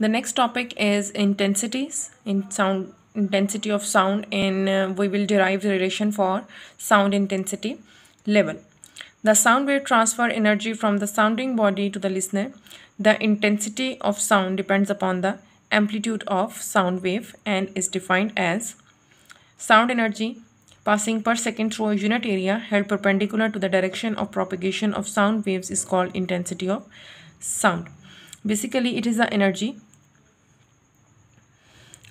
The next topic is intensities in sound intensity of sound and uh, we will derive the relation for sound intensity level. The sound wave transfer energy from the sounding body to the listener. The intensity of sound depends upon the amplitude of sound wave and is defined as sound energy passing per second through a unit area held perpendicular to the direction of propagation of sound waves is called intensity of sound. Basically, it is the energy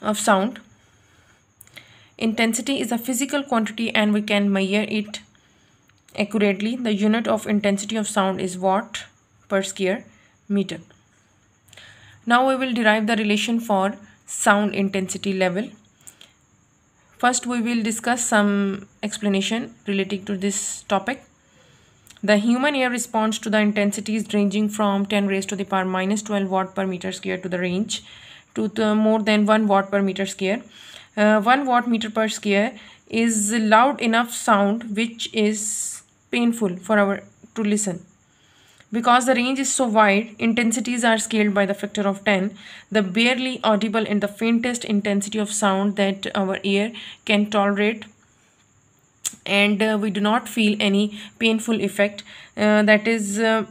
of sound. Intensity is a physical quantity and we can measure it accurately. The unit of intensity of sound is watt per square meter. Now we will derive the relation for sound intensity level. First we will discuss some explanation relating to this topic. The human ear responds to the intensities ranging from 10 raised to the power minus 12 watt per meter square to the range to the more than 1 watt per meter square. Uh, 1 watt meter per square is loud enough sound which is painful for our to listen. Because the range is so wide, intensities are scaled by the factor of 10. The barely audible and the faintest intensity of sound that our ear can tolerate and uh, we do not feel any painful effect uh, that is uh,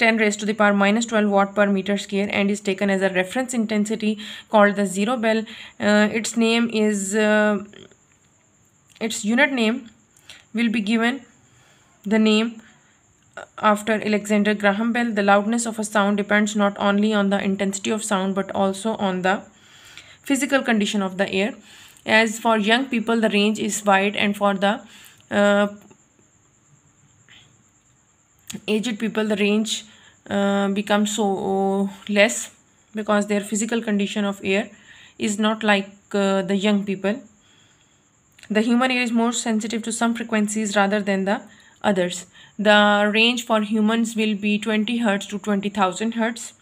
10 raised to the power minus 12 watt per meter square and is taken as a reference intensity called the zero bell. Uh, its name is, uh, its unit name will be given the name after Alexander Graham Bell. The loudness of a sound depends not only on the intensity of sound but also on the physical condition of the air. As for young people, the range is wide and for the uh, aged people the range uh, becomes so oh, less because their physical condition of air is not like uh, the young people. The human ear is more sensitive to some frequencies rather than the others. The range for humans will be 20 hertz to 20,000 hertz.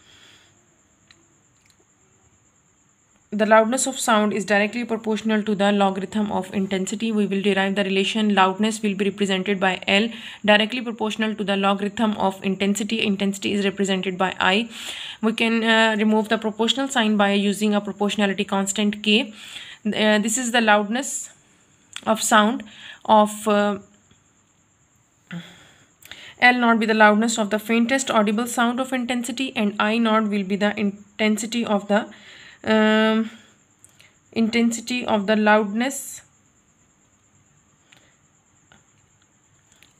the loudness of sound is directly proportional to the logarithm of intensity. We will derive the relation loudness will be represented by L directly proportional to the logarithm of intensity. Intensity is represented by I. We can uh, remove the proportional sign by using a proportionality constant K. Uh, this is the loudness of sound of uh, L naught be the loudness of the faintest audible sound of intensity and I naught will be the intensity of the um, intensity of the loudness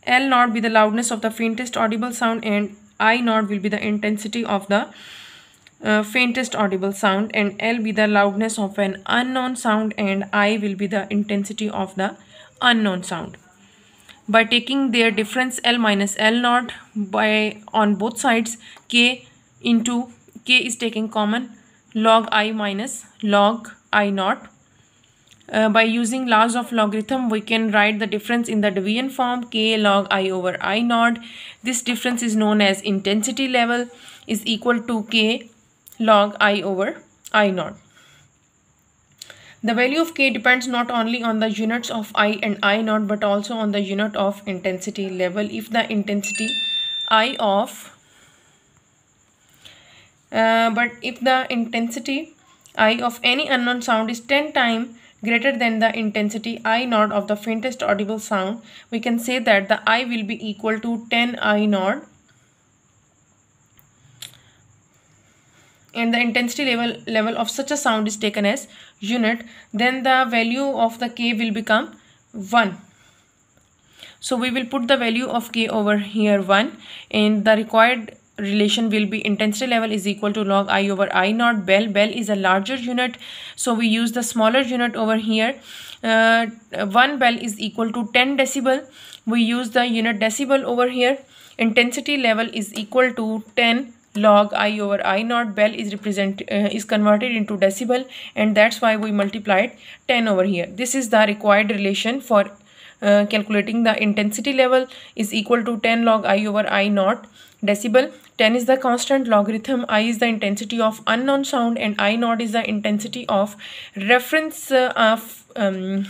L naught be the loudness of the faintest audible sound and I naught will be the intensity of the uh, faintest audible sound and L be the loudness of an unknown sound and I will be the intensity of the unknown sound. By taking their difference L minus L naught by on both sides K into K is taking common log i minus log i naught. Uh, by using laws of logarithm, we can write the difference in the deviant form k log i over i naught. This difference is known as intensity level is equal to k log i over i naught. The value of k depends not only on the units of i and i naught but also on the unit of intensity level. If the intensity i of uh, but if the intensity i of any unknown sound is 10 times greater than the intensity i naught of the faintest audible sound we can say that the i will be equal to 10 i naught and the intensity level level of such a sound is taken as unit then the value of the k will become 1 so we will put the value of k over here 1 and the required relation will be intensity level is equal to log i over i naught bell bell is a larger unit so we use the smaller unit over here uh, one bell is equal to 10 decibel we use the unit decibel over here intensity level is equal to 10 log i over i naught bell is represent uh, is converted into decibel and that's why we multiplied 10 over here this is the required relation for uh, calculating the intensity level is equal to 10 log i over i naught decibel 10 is the constant logarithm i is the intensity of unknown sound and i naught is the intensity of reference uh, of um,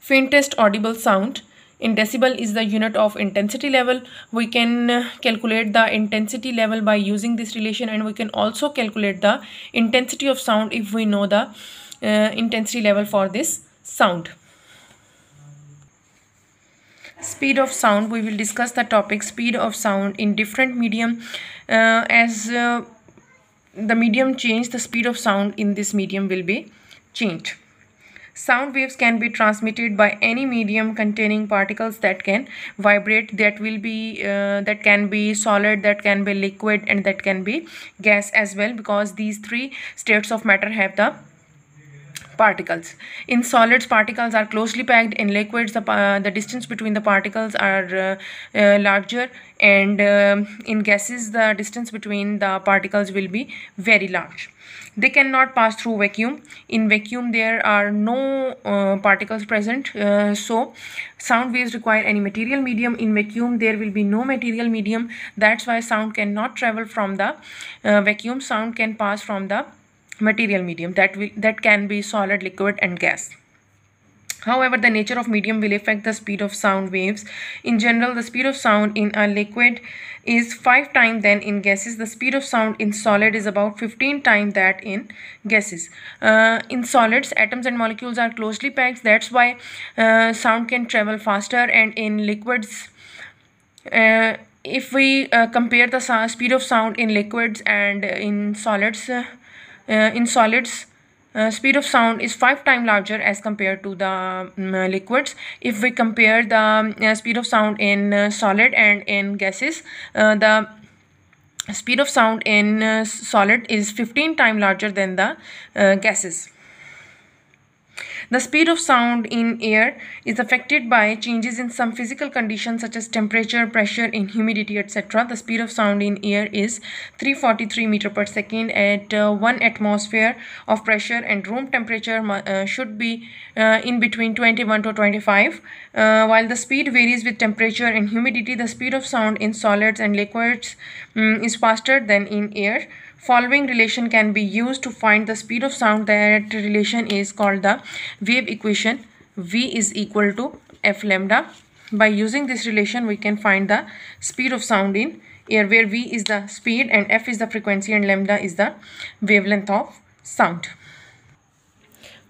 faintest audible sound in decibel is the unit of intensity level we can uh, calculate the intensity level by using this relation and we can also calculate the intensity of sound if we know the uh, intensity level for this sound speed of sound we will discuss the topic speed of sound in different medium uh, as uh, the medium change the speed of sound in this medium will be changed sound waves can be transmitted by any medium containing particles that can vibrate that will be uh, that can be solid that can be liquid and that can be gas as well because these three states of matter have the particles. In solids, particles are closely packed. In liquids, the, uh, the distance between the particles are uh, uh, larger and um, in gases, the distance between the particles will be very large. They cannot pass through vacuum. In vacuum, there are no uh, particles present. Uh, so, sound waves require any material medium. In vacuum, there will be no material medium. That's why sound cannot travel from the uh, vacuum. Sound can pass from the material medium that will that can be solid liquid and gas However, the nature of medium will affect the speed of sound waves. In general, the speed of sound in a liquid is 5 times than in gases. The speed of sound in solid is about 15 times that in gases. Uh, in solids, atoms and molecules are closely packed. That's why uh, sound can travel faster and in liquids, uh, if we uh, compare the speed of sound in liquids and in solids, uh, uh, in solids uh, speed of sound is five times larger as compared to the um, uh, liquids if we compare the um, uh, speed of sound in uh, solid and in gases uh, the speed of sound in solid is 15 times larger than the gases the speed of sound in air is affected by changes in some physical conditions such as temperature, pressure, and humidity, etc. The speed of sound in air is 343 meter per second at uh, 1 atmosphere of pressure and room temperature uh, should be uh, in between 21 to 25. Uh, while the speed varies with temperature and humidity, the speed of sound in solids and liquids um, is faster than in air. Following relation can be used to find the speed of sound. That relation is called the wave equation. V is equal to F lambda. By using this relation, we can find the speed of sound in air where V is the speed and F is the frequency and lambda is the wavelength of sound.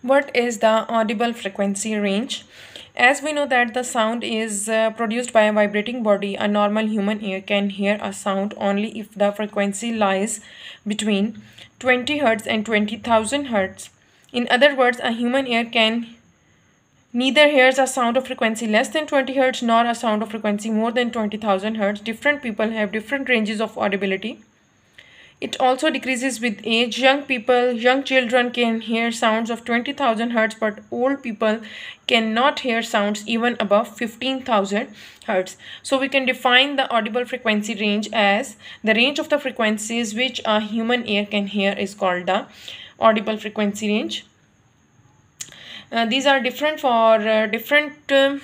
What is the audible frequency range? As we know that the sound is uh, produced by a vibrating body, a normal human ear can hear a sound only if the frequency lies between 20 Hz and 20,000 Hz. In other words, a human ear can neither hears a sound of frequency less than 20 Hz nor a sound of frequency more than 20,000 Hz. Different people have different ranges of audibility. It also decreases with age. Young people, young children can hear sounds of 20,000 hertz, but old people cannot hear sounds even above 15,000 hertz. So we can define the audible frequency range as the range of the frequencies which a human ear can hear is called the audible frequency range. Uh, these are different for uh, different um,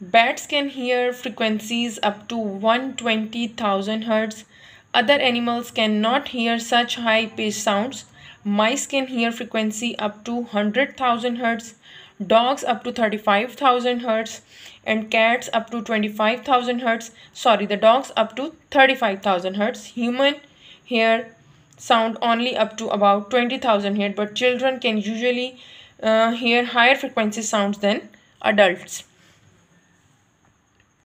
Bats can hear frequencies up to 120,000 Hz. Other animals cannot hear such high pitched sounds. Mice can hear frequency up to 100,000 Hz, dogs up to 35,000 Hz, and cats up to 25,000 Hz. Sorry, the dogs up to 35,000 Hz. Human hear sound only up to about 20,000 Hz, but children can usually uh, hear higher frequency sounds than adults.